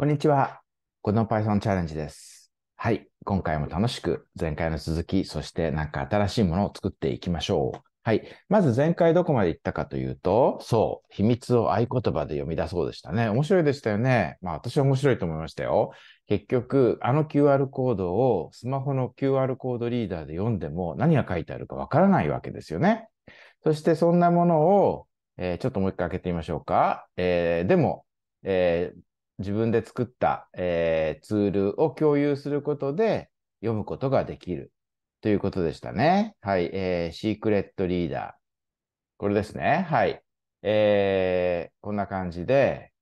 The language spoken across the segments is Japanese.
こんにちは。この Python チャレンジです。はい。今回も楽しく前回の続き、そしてなんか新しいものを作っていきましょう。はい。まず前回どこまで行ったかというと、そう、秘密を合言葉で読み出そうでしたね。面白いでしたよね。まあ私は面白いと思いましたよ。結局、あの QR コードをスマホの QR コードリーダーで読んでも何が書いてあるかわからないわけですよね。そしてそんなものを、えー、ちょっともう一回開けてみましょうか。えー、でも、えー、自分で作った、えー、ツールを共有することで読むことができるということでしたね。はい、えー、シークレットリーダー。これですね。はい。えー、こんな感じで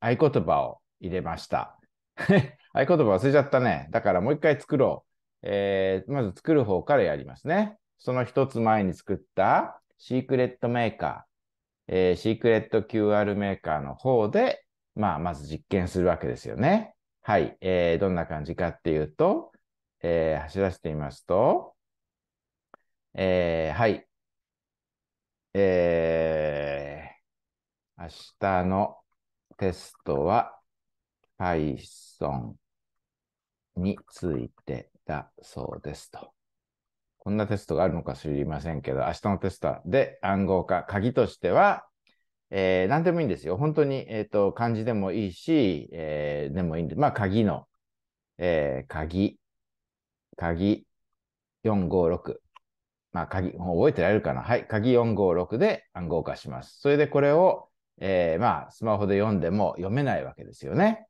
合言葉を入れました。合言葉忘れちゃったね。だからもう一回作ろう。えー、まず作る方からやりますね。その一つ前に作ったシークレットメーカー、えー、シークレット QR メーカーの方でまあ、まず実験するわけですよね。はい。えー、どんな感じかっていうと、えー、走らせてみますと、えー、はい。えー、明日のテストは Python についてだそうですと。こんなテストがあるのか知りませんけど、明日のテストで暗号化、鍵としては、えー、何でもいいんですよ。本当に、えっ、ー、と、漢字でもいいし、えー、でもいいんで、まあ、鍵の、えー、鍵、鍵456。まあ、鍵、覚えてられるかなはい、鍵456で暗号化します。それでこれを、えー、まあ、スマホで読んでも読めないわけですよね。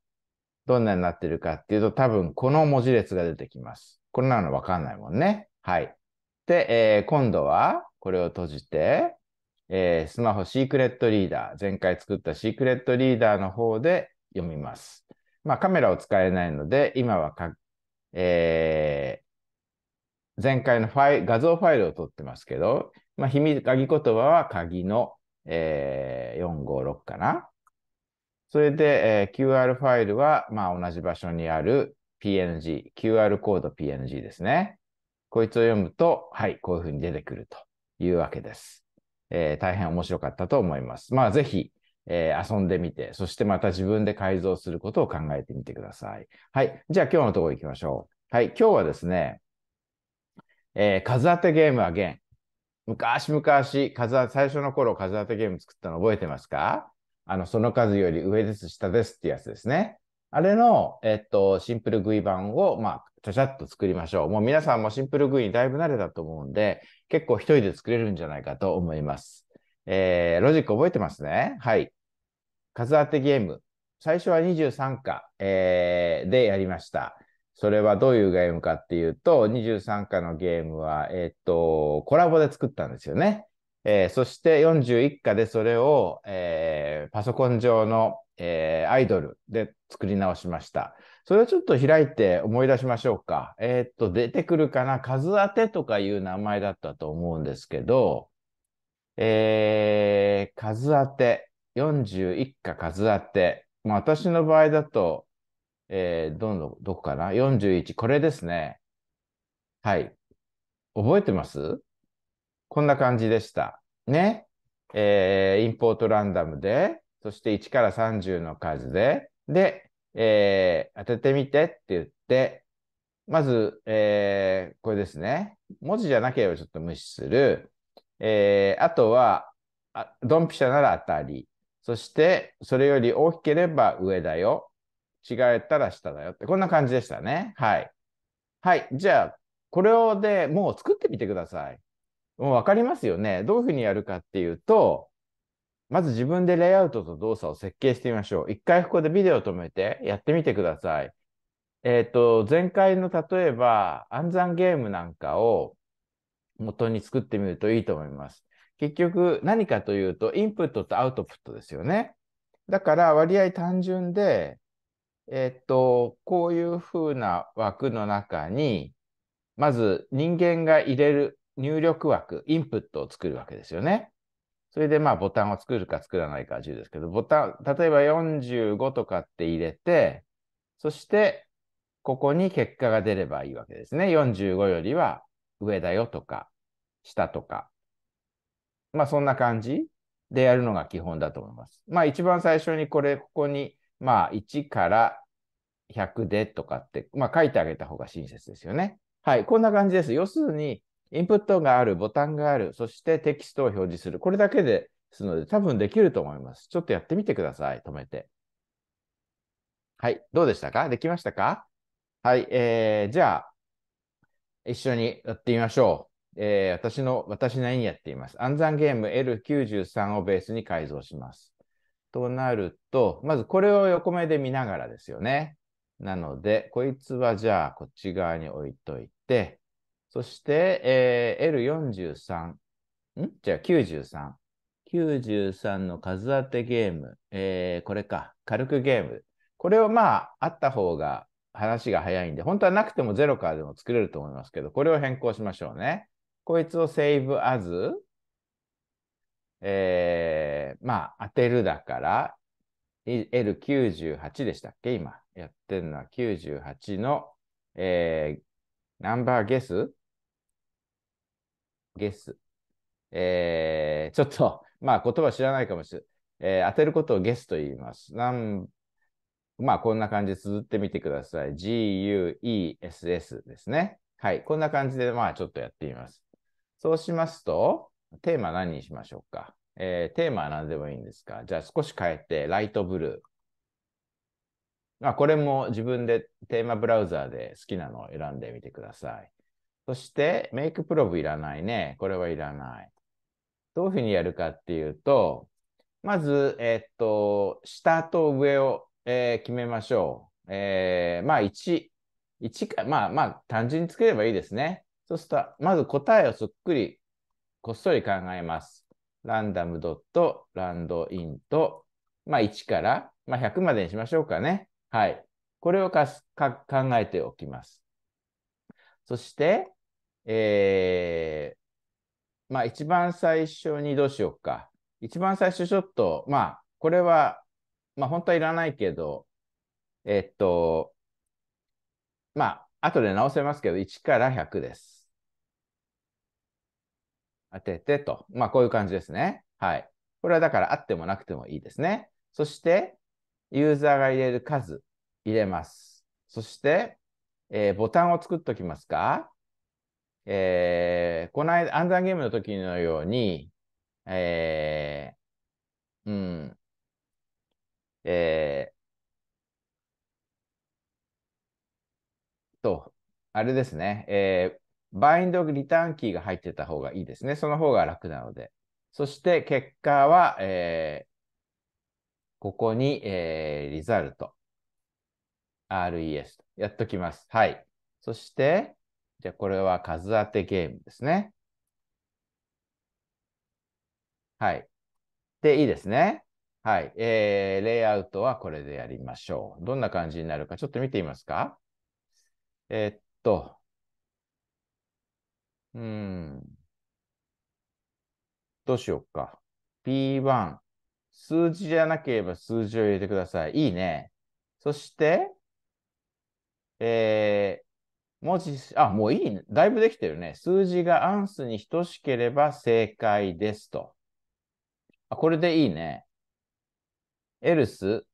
どんなになってるかっていうと、多分この文字列が出てきます。こんなのわかんないもんね。はい。で、えー、今度は、これを閉じて、えー、スマホシークレットリーダー、前回作ったシークレットリーダーの方で読みます。まあ、カメラを使えないので、今はか、えー、前回のファイ画像ファイルを撮ってますけど、まあ、秘鍵言葉は鍵の、えー、456かな。それで、えー、QR ファイルは、まあ、同じ場所にある PNG、QR コード PNG ですね。こいつを読むと、はい、こういうふうに出てくるというわけです。えー、大変面白かったと思います。まあ、ぜひ、えー、遊んでみて、そしてまた自分で改造することを考えてみてください。はい。じゃあ今日のところ行きましょう。はい。今日はですね、えー、数当てゲームは現。昔々、数最初の頃、数当てゲーム作ったの覚えてますかあの、その数より上です、下ですってやつですね。あれの、えっと、シンプルグイ版を、まあ、ちゃちゃっと作りましょう。もう皆さんもシンプルグイにだいぶ慣れたと思うんで、結構一人で作れるんじゃないかと思います。えー、ロジック覚えてますねはい。数当てゲーム。最初は23課、えー、でやりました。それはどういうゲームかっていうと、23課のゲームは、えっと、コラボで作ったんですよね。えー、そして41課でそれを、えー、パソコン上の、えー、アイドルで作り直しました。それをちょっと開いて思い出しましょうか。えー、っと、出てくるかな数当てとかいう名前だったと思うんですけど、えー、数当て、41課数当て。まあ、私の場合だと、えー、どんどん、どこかな ?41、これですね。はい。覚えてますこんな感じでした。ね。えー、インポートランダムで、そして1から30の数で、で、えー、当ててみてって言って、まず、えー、これですね。文字じゃなければちょっと無視する。えー、あとは、あドンピシャなら当たり。そして、それより大きければ上だよ。違えたら下だよって、こんな感じでしたね。はい。はい。じゃあ、これをでもう作ってみてください。もう分かりますよね。どういうふうにやるかっていうと、まず自分でレイアウトと動作を設計してみましょう。一回ここでビデオ止めてやってみてください。えっ、ー、と、前回の例えば暗算ゲームなんかを元に作ってみるといいと思います。結局何かというとインプットとアウトプットですよね。だから割合単純で、えっ、ー、と、こういうふうな枠の中に、まず人間が入れる入力枠、インプットを作るわけですよね。それでまあボタンを作るか作らないかは自由ですけど、ボタン、例えば45とかって入れて、そしてここに結果が出ればいいわけですね。45よりは上だよとか、下とか。まあそんな感じでやるのが基本だと思います。まあ一番最初にこれ、ここにまあ1から100でとかって、まあ書いてあげた方が親切ですよね。はい、こんな感じです。要するに、インプットがある、ボタンがある、そしてテキストを表示する。これだけですので、多分できると思います。ちょっとやってみてください。止めて。はい。どうでしたかできましたかはい。えー、じゃあ、一緒にやってみましょう。えー、私の、私なりにやっています。暗算ゲーム L93 をベースに改造します。となると、まずこれを横目で見ながらですよね。なので、こいつはじゃあこっち側に置いといて、そして、えー、L43。んじゃあ93。93の数当てゲーム。えー、これか。軽くゲーム。これをまあ、あった方が話が早いんで、本当はなくてもゼロからでも作れると思いますけど、これを変更しましょうね。こいつを save as、えー、まあ、当てるだから、L98 でしたっけ今。やってるのは98の、えー、ナンバーゲスゲス。えー、ちょっと、まあ、言葉知らないかもしれない。えー、当てることをゲスと言います。なんまあ、こんな感じで綴ってみてください。G-U-E-S-S ですね。はい。こんな感じで、まあ、ちょっとやってみます。そうしますと、テーマ何にしましょうか。えー、テーマは何でもいいんですか。じゃあ、少し変えて、ライトブルー。まあ、これも自分でテーマブラウザーで好きなのを選んでみてください。そして、メイクプロブいらないね。これはいらない。どういうふうにやるかっていうと、まず、えっと、下と上を、えー、決めましょう。えー、まあ、1。1か、まあまあ、単純に作ればいいですね。そうすると、まず答えをそっくり、こっそり考えます。ランダムドット、ランドインと、まあ、1から、まあ、100までにしましょうかね。はい。これをかか考えておきます。そして、えー、まあ一番最初にどうしようか。一番最初ちょっと、まあこれは、まあ本当はいらないけど、えっと、まあ後で直せますけど、1から100です。当ててと。まあこういう感じですね。はい。これはだからあってもなくてもいいですね。そして、ユーザーが入れる数入れます。そして、えー、ボタンを作っておきますか。えー、この間、暗算ゲームの時のように、えー、うん、えー、と、あれですね、えー、バインドリターンキーが入ってた方がいいですね。その方が楽なので。そして結果は、えー、ここに、えー、リザルト。res やっときます。はい。そして、じゃあこれは数当てゲームですね。はい。で、いいですね。はい。えー、レイアウトはこれでやりましょう。どんな感じになるかちょっと見てみますか。えー、っと、うん。どうしようか。P1。数字じゃなければ数字を入れてください。いいね。そして、えー、文字、あ、もういい、ね、だいぶできてるね。数字がアンスに等しければ正解ですと。あ、これでいいね。エルス、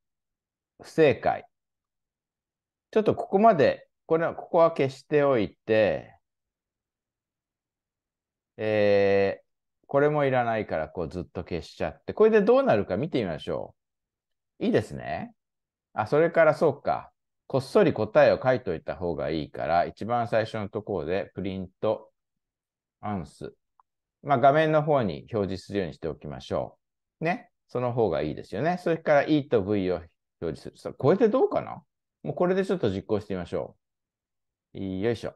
不正解。ちょっとここまで、これは、ここは消しておいて、えー、これもいらないから、こうずっと消しちゃって、これでどうなるか見てみましょう。いいですね。あ、それからそうか。こっそり答えを書いといた方がいいから、一番最初のところでプリント、アンス。まあ、画面の方に表示するようにしておきましょう。ね。その方がいいですよね。それから E と V を表示する。これでどうかなもうこれでちょっと実行してみましょう。よいしょ。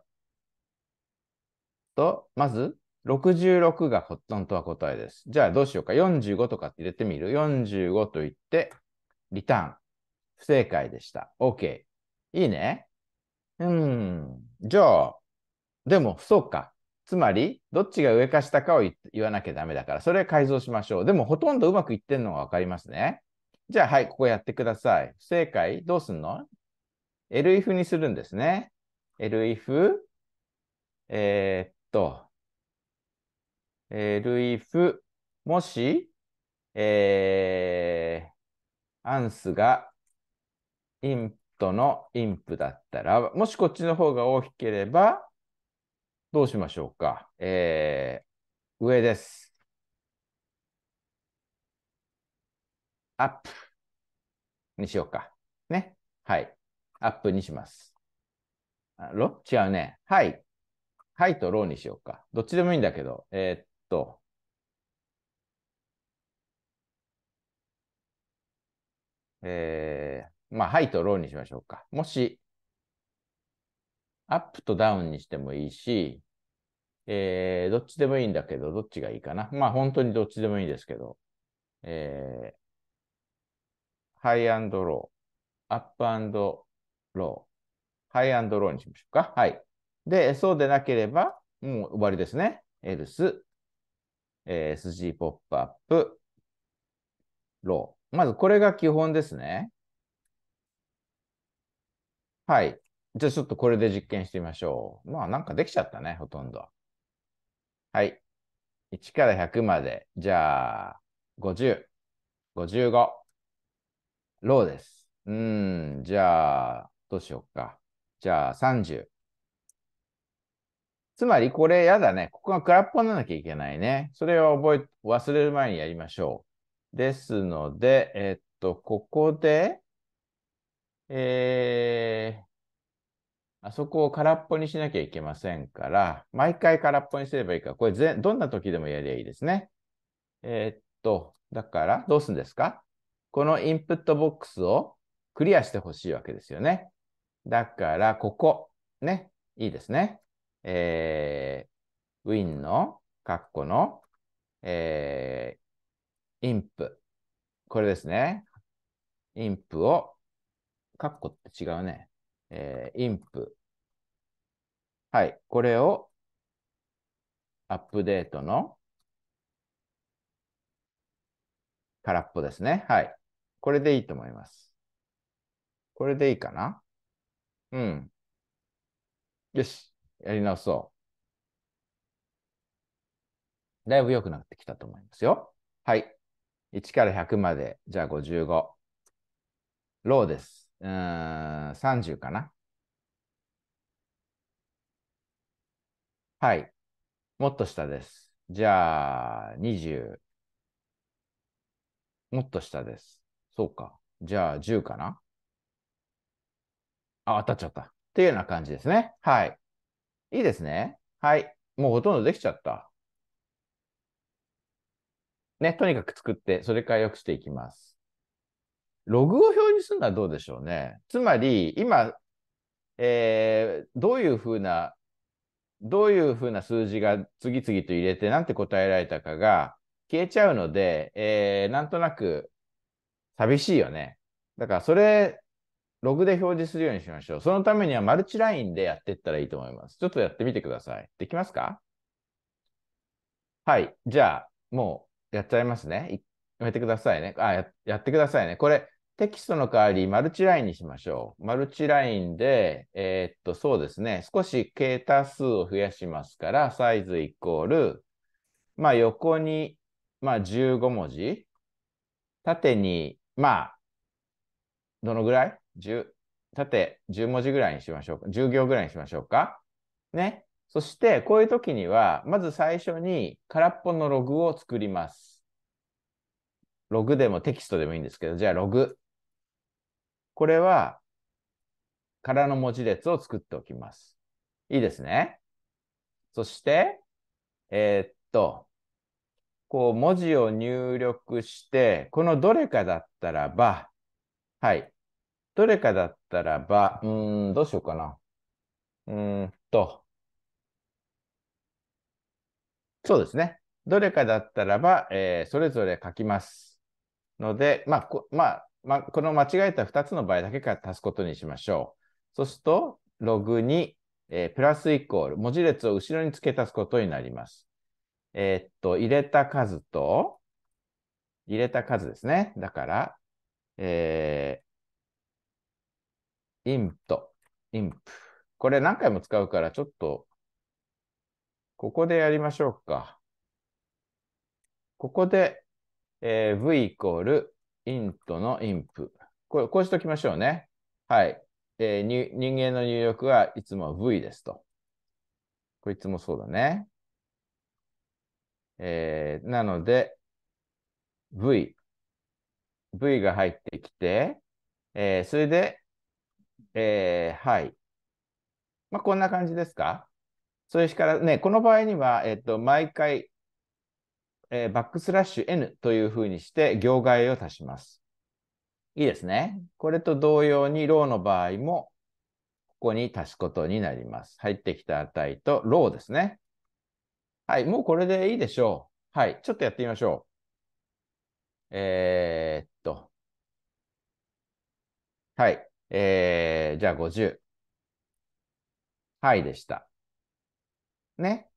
と、まず、66がほとんどは答えです。じゃあどうしようか。45とかって入れてみる ?45 と言って、リターン。不正解でした。OK。いいね。うん。じゃあ、でも、そうか。つまり、どっちが上か下かを言わなきゃダメだから、それ改造しましょう。でも、ほとんどうまくいってんのがわかりますね。じゃあ、はい、ここやってください。不正解、どうすんの ?LIF にするんですね。LIF、えー、っと、LIF、もし、えー、アンスがイントのインプだったら、もしこっちの方が大きければ、どうしましょうか。えー、上です。アップにしようか。ね。はい。アップにします。ロ違うね。はい。はいとローにしようか。どっちでもいいんだけど。えー、っと。えー、まあ、ハイとローにしましょうか。もし、アップとダウンにしてもいいし、えー、どっちでもいいんだけど、どっちがいいかな。まあ、本当にどっちでもいいですけど、えー、ハイロー、アップロー、ハイローにしましょうか。はい。で、そうでなければ、もう終わりですね。エルス、えー、SG ポップアップ、ロー。まずこれが基本ですね。はい。じゃあちょっとこれで実験してみましょう。まあなんかできちゃったね、ほとんど。はい。1から100まで。じゃあ、50、55。ローです。うん、じゃあ、どうしようか。じゃあ、30。つまり、これやだね。ここが空っぽにならなきゃいけないね。それを覚え、忘れる前にやりましょう。ですので、えっと、ここで、えー、あそこを空っぽにしなきゃいけませんから、毎回空っぽにすればいいか。これぜ、どんな時でもやりゃいいですね。えー、っと、だから、どうするんですかこのインプットボックスをクリアしてほしいわけですよね。だから、ここ、ね、いいですね。えー、win の、括弧の、えー、インプ。これですね。インプをカッコって違うね。えー、インプ。はい。これをアップデートの空っぽですね。はい。これでいいと思います。これでいいかなうん。よし。やり直そう。だいぶ良くなってきたと思いますよ。はい。1から100まで、じゃあ55。ローです。うん、30かな。はい。もっと下です。じゃあ、20。もっと下です。そうか。じゃあ、10かな。あ、当たっちゃった。っていうような感じですね。はい。いいですね。はい。もうほとんどできちゃった。ね、とにかく作って、それから良くしていきます。ログを表にするのはどうでしょうね。つまり、今、えー、どういうふうな、どういうふうな数字が次々と入れて、なんて答えられたかが消えちゃうので、えー、なんとなく寂しいよね。だから、それ、ログで表示するようにしましょう。そのためにはマルチラインでやっていったらいいと思います。ちょっとやってみてください。できますかはい。じゃあ、もうやっちゃいますね。やめてくださいね。あや、やってくださいね。これ、テキストの代わり、マルチラインにしましょう。マルチラインで、えー、っと、そうですね、少し桁数を増やしますから、サイズイコール、まあ、横に、まあ、15文字、縦に、まあ、どのぐらい ?10、縦10文字ぐらいにしましょうか。10行ぐらいにしましょうか。ね。そして、こういう時には、まず最初に空っぽのログを作ります。ログでもテキストでもいいんですけど、じゃあログ。これは空の文字列を作っておきます。いいですね。そして、えー、っと、こう文字を入力して、このどれかだったらば、はい。どれかだったらば、うん、どうしようかな。うんと、そうですね。どれかだったらば、えー、それぞれ書きます。ので、まあ、まあ、ま、この間違えた2つの場合だけから足すことにしましょう。そうすると、ログに、えー、プラスイコール、文字列を後ろに付け足すことになります。えー、っと、入れた数と、入れた数ですね。だから、えー、インプと、インプ。これ何回も使うから、ちょっと、ここでやりましょうか。ここで、えー、v イコールイントのインプ。これ、こうしておきましょうね。はい。えー、人間の入力はいつも V ですと。これいつもそうだね。えー、なので、V。V が入ってきて、えー、それで、えー、はい。まあ、こんな感じですかそれからね、この場合には、えっ、と、毎回、えー、バックスラッシュ n というふうにして行外を足します。いいですね。これと同様にローの場合も、ここに足すことになります。入ってきた値とローですね。はい、もうこれでいいでしょう。はい、ちょっとやってみましょう。えー、っと。はい、えー、じゃあ50。はいでした。ね。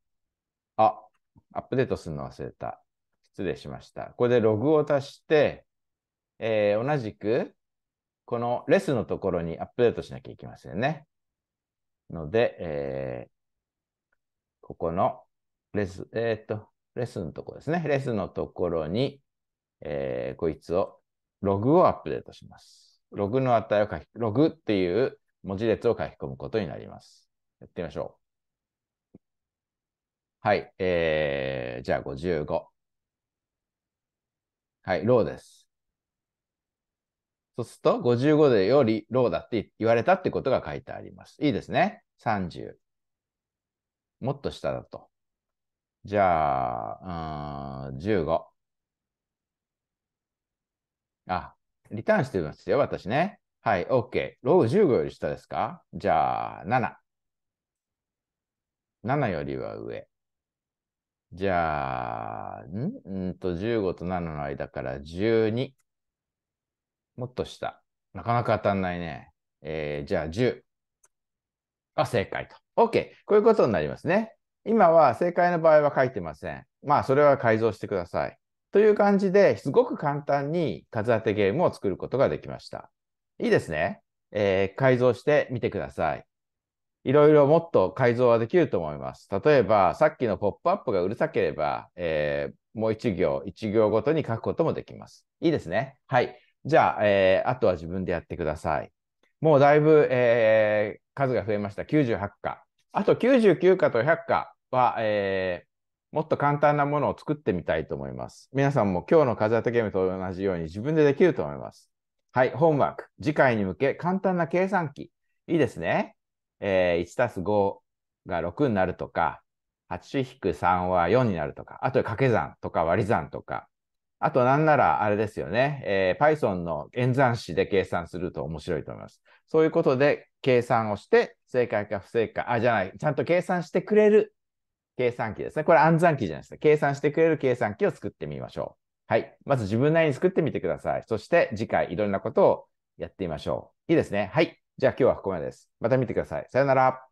アップデートするの忘れた。失礼しました。これでログを足して、えー、同じく、このレスのところにアップデートしなきゃいけませんね。ので、えー、ここのレス、えっ、ー、と、レスのところですね。レスのところに、えー、こいつを、ログをアップデートします。ログの値を書き、ログっていう文字列を書き込むことになります。やってみましょう。はい、えー、じゃあ55。はい、ローです。そうすると、55でよりローだって言われたってことが書いてあります。いいですね。30。もっと下だと。じゃあ、うん、15。あ、リターンしてますよ、私ね。はい、OK。ロー15より下ですかじゃあ、7。7よりは上。じゃあ、んうんと、15と7の間から12。もっと下。なかなか当たんないね。えー、じゃあ10。あ、正解と。OK。こういうことになりますね。今は正解の場合は書いてません。まあ、それは改造してください。という感じで、すごく簡単に数当てゲームを作ることができました。いいですね。えー、改造してみてください。いろいろもっと改造はできると思います。例えば、さっきのポップアップがうるさければ、えー、もう一行、一行ごとに書くこともできます。いいですね。はい。じゃあ、えー、あとは自分でやってください。もうだいぶ、えー、数が増えました。98課。あと99課と100課は、えー、もっと簡単なものを作ってみたいと思います。皆さんも今日の風当てゲームと同じように自分でできると思います。はい、ホームワーク。次回に向け簡単な計算機。いいですね。えー、1たす5が6になるとか、8-3くは4になるとか、あと掛け算とか割り算とか、あとなんならあれですよね、えー、Python の演算子で計算すると面白いと思います。そういうことで計算をして、正解か不正解、あ、じゃない、ちゃんと計算してくれる計算機ですね。これ暗算機じゃないですか。計算してくれる計算機を作ってみましょう。はい。まず自分なりに作ってみてください。そして次回いろんなことをやってみましょう。いいですね。はい。じゃあ今日はここまでです。また見てください。さよなら。